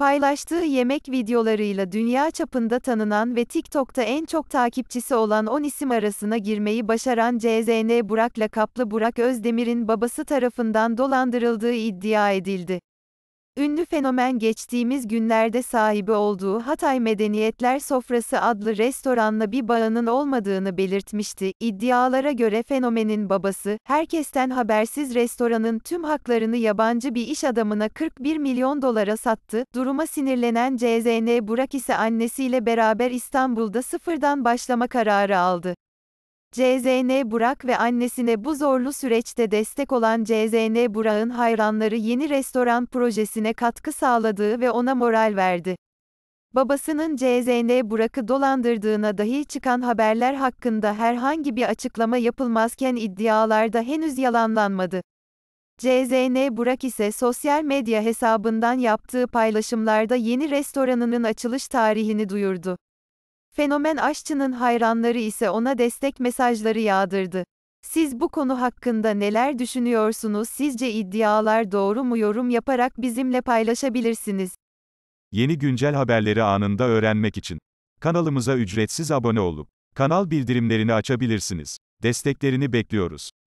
Paylaştığı yemek videolarıyla dünya çapında tanınan ve TikTok'ta en çok takipçisi olan 10 isim arasına girmeyi başaran CZN Burak'la kaplı Burak Özdemir'in babası tarafından dolandırıldığı iddia edildi. Ünlü fenomen geçtiğimiz günlerde sahibi olduğu Hatay Medeniyetler Sofrası adlı restoranla bir bağının olmadığını belirtmişti. İddialara göre fenomenin babası, herkesten habersiz restoranın tüm haklarını yabancı bir iş adamına 41 milyon dolara sattı. Duruma sinirlenen CZN Burak ise annesiyle beraber İstanbul'da sıfırdan başlama kararı aldı. CZN Burak ve annesine bu zorlu süreçte destek olan CZN Burak'ın hayranları yeni restoran projesine katkı sağladığı ve ona moral verdi. Babasının CZN Burak'ı dolandırdığına dahi çıkan haberler hakkında herhangi bir açıklama yapılmazken iddialarda henüz yalanlanmadı. CZN Burak ise sosyal medya hesabından yaptığı paylaşımlarda yeni restoranının açılış tarihini duyurdu. Fenomen aşçının hayranları ise ona destek mesajları yağdırdı. Siz bu konu hakkında neler düşünüyorsunuz? Sizce iddialar doğru mu? Yorum yaparak bizimle paylaşabilirsiniz. Yeni güncel haberleri anında öğrenmek için kanalımıza ücretsiz abone olup kanal bildirimlerini açabilirsiniz. Desteklerini bekliyoruz.